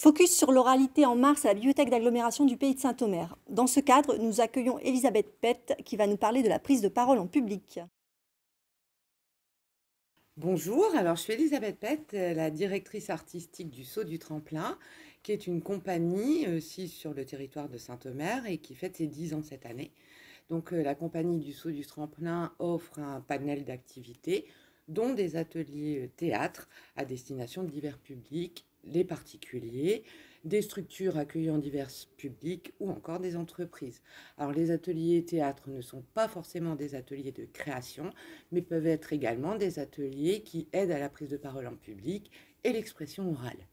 Focus sur l'oralité en mars à la bibliothèque d'agglomération du Pays de Saint-Omer. Dans ce cadre, nous accueillons Elisabeth Pett qui va nous parler de la prise de parole en public. Bonjour, alors je suis Elisabeth Pett, la directrice artistique du Saut du Tremplin, qui est une compagnie aussi euh, sur le territoire de Saint-Omer et qui fête ses 10 ans cette année. Donc euh, la compagnie du Saut du Tremplin offre un panel d'activités, dont des ateliers euh, théâtre à destination de divers publics les particuliers, des structures accueillant divers publics ou encore des entreprises. Alors les ateliers théâtre ne sont pas forcément des ateliers de création, mais peuvent être également des ateliers qui aident à la prise de parole en public et l'expression orale.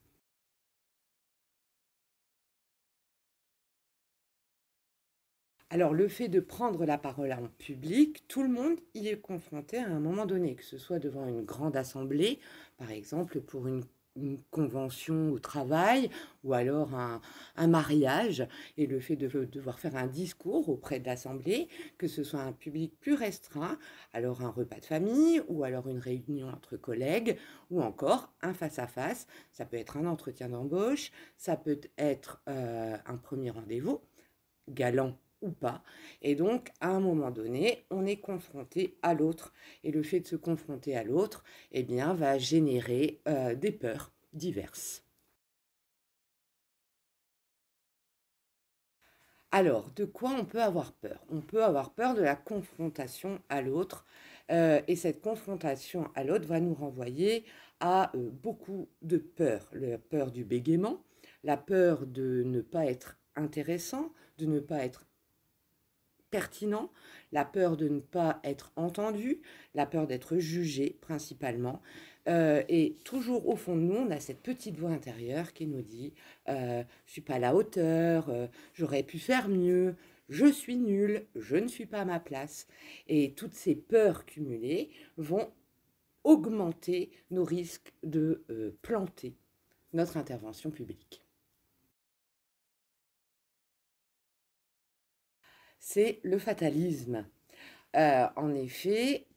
Alors le fait de prendre la parole en public, tout le monde y est confronté à un moment donné, que ce soit devant une grande assemblée, par exemple pour une une convention au travail ou alors un, mariage et le fait de devoir faire un discours auprès de l'Assemblée, que ce soit un public plus restreint, alors un repas de famille ou alors une réunion entre collègues ou encore un face-à-face. Ça peut être un entretien d'embauche, ça peut être euh, un premier rendez-vous galant pas. Et donc, à un moment donné, on est confronté à l'autre. Et le fait de se confronter à l'autre, et eh bien, va générer euh, des peurs diverses. Alors, de quoi on peut avoir peur On peut avoir peur de la confrontation à l'autre. Euh, et cette confrontation à l'autre va nous renvoyer à euh, beaucoup de peurs. La peur du bégaiement, la peur de ne pas être intéressant, de ne pas être pertinent, la peur de ne pas être entendu, la peur d'être jugé principalement. Euh, et toujours au fond de nous, on a cette petite voix intérieure qui nous dit euh, Je ne suis pas à la hauteur, euh, j'aurais pu faire mieux, je suis nul, je ne suis pas à ma place. Et toutes ces peurs cumulées vont augmenter nos risques de planter notre intervention publique. c'est le fatalisme. Euh, en effet,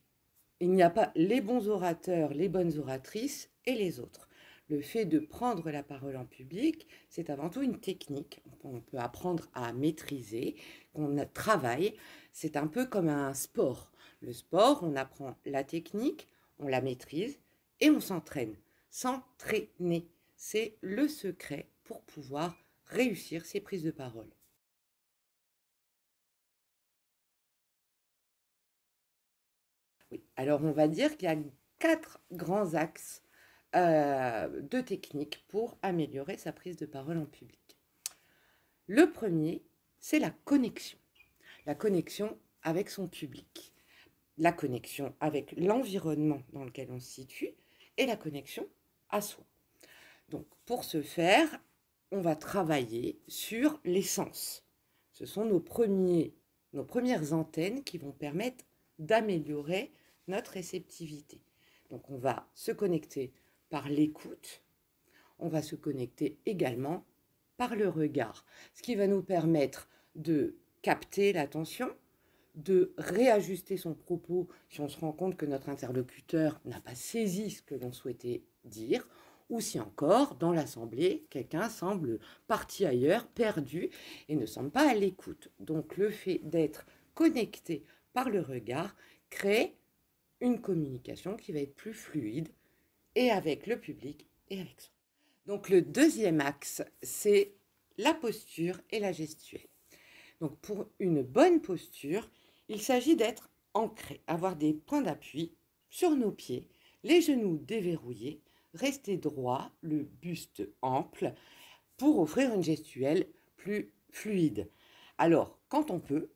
il n'y a pas les bons orateurs, les bonnes oratrices et les autres. Le fait de prendre la parole en public, c'est avant tout une technique. qu'on peut apprendre à maîtriser, qu'on travaille. C'est un peu comme un sport. Le sport, on apprend la technique, on la maîtrise et on s'entraîne. S'entraîner, c'est le secret pour pouvoir réussir ses prises de parole. Alors on va dire qu'il y a quatre grands axes euh, de techniques pour améliorer sa prise de parole en public. Le premier, c'est la connexion. La connexion avec son public, la connexion avec l'environnement dans lequel on se situe et la connexion à soi. Donc pour ce faire, on va travailler sur les sens. Ce sont nos premières antennes qui vont permettre d'améliorer notre réceptivité. Donc on va se connecter par l'écoute, on va se connecter également par le regard, ce qui va nous permettre de capter l'attention, de réajuster son propos si on se rend compte que notre interlocuteur n'a pas saisi ce que l'on souhaitait dire, ou si encore, dans l'assemblée, quelqu'un semble parti ailleurs, perdu, et ne semble pas à l'écoute. Donc le fait d'être connecté par le regard crée une communication qui va être plus fluide et avec le public et avec soi. Donc le deuxième axe, c'est la posture et la gestuelle. Donc pour une bonne posture, il s'agit d'être ancré, avoir des points d'appui sur nos pieds, les genoux déverrouillés, rester droit, le buste ample, pour offrir une gestuelle plus fluide. Alors, quand on peut,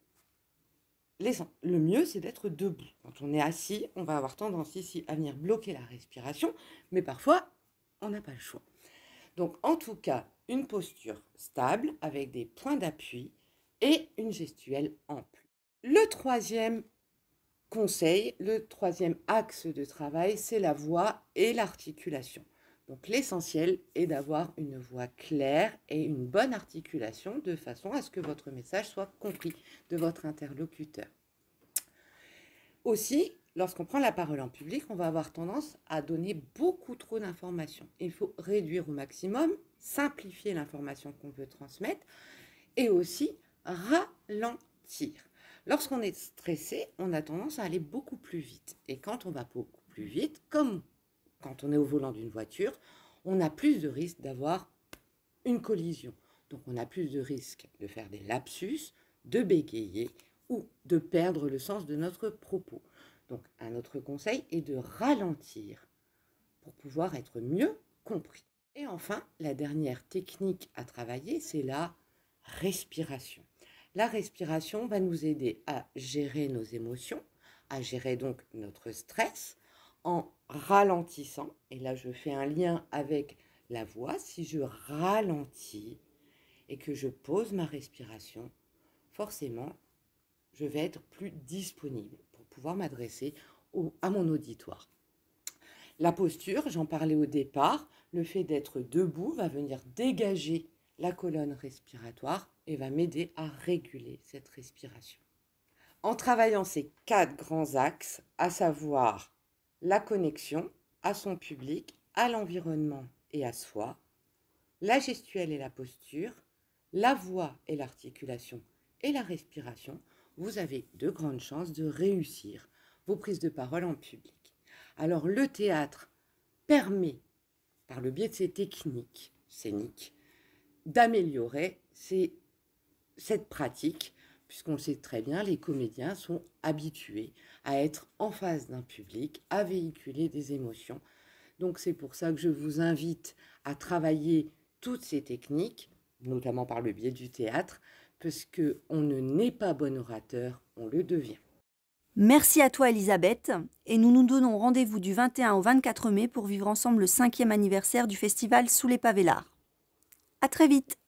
le mieux, c'est d'être debout. Quand on est assis, on va avoir tendance ici à venir bloquer la respiration, mais parfois, on n'a pas le choix. Donc, en tout cas, une posture stable avec des points d'appui et une gestuelle ample. Le troisième conseil, le troisième axe de travail, c'est la voix et l'articulation. Donc l'essentiel est d'avoir une voix claire et une bonne articulation de façon à ce que votre message soit compris de votre interlocuteur. Aussi, lorsqu'on prend la parole en public, on va avoir tendance à donner beaucoup trop d'informations. Il faut réduire au maximum, simplifier l'information qu'on veut transmettre et aussi ralentir. Lorsqu'on est stressé, on a tendance à aller beaucoup plus vite. Et quand on va beaucoup plus vite, comme quand on est au volant d'une voiture, on a plus de risques d'avoir une collision. Donc on a plus de risques de faire des lapsus, de bégayer ou de perdre le sens de notre propos. Donc un autre conseil est de ralentir pour pouvoir être mieux compris. Et enfin, la dernière technique à travailler, c'est la respiration. La respiration va nous aider à gérer nos émotions, à gérer donc notre stress, en ralentissant, et là je fais un lien avec la voix, si je ralentis et que je pose ma respiration, forcément, je vais être plus disponible pour pouvoir m'adresser à mon auditoire. La posture, j'en parlais au départ, le fait d'être debout va venir dégager la colonne respiratoire et va m'aider à réguler cette respiration. En travaillant ces quatre grands axes, à savoir la connexion à son public, à l'environnement et à soi, la gestuelle et la posture, la voix et l'articulation et la respiration, vous avez de grandes chances de réussir vos prises de parole en public. Alors le théâtre permet, par le biais de ses techniques scéniques, d'améliorer cette pratique puisqu'on le sait très bien, les comédiens sont habitués à être en face d'un public, à véhiculer des émotions. Donc c'est pour ça que je vous invite à travailler toutes ces techniques, notamment par le biais du théâtre, parce que on ne n'est pas bon orateur, on le devient. Merci à toi Elisabeth, et nous nous donnons rendez-vous du 21 au 24 mai pour vivre ensemble le cinquième anniversaire du festival Sous les Pavés l'Art. À très vite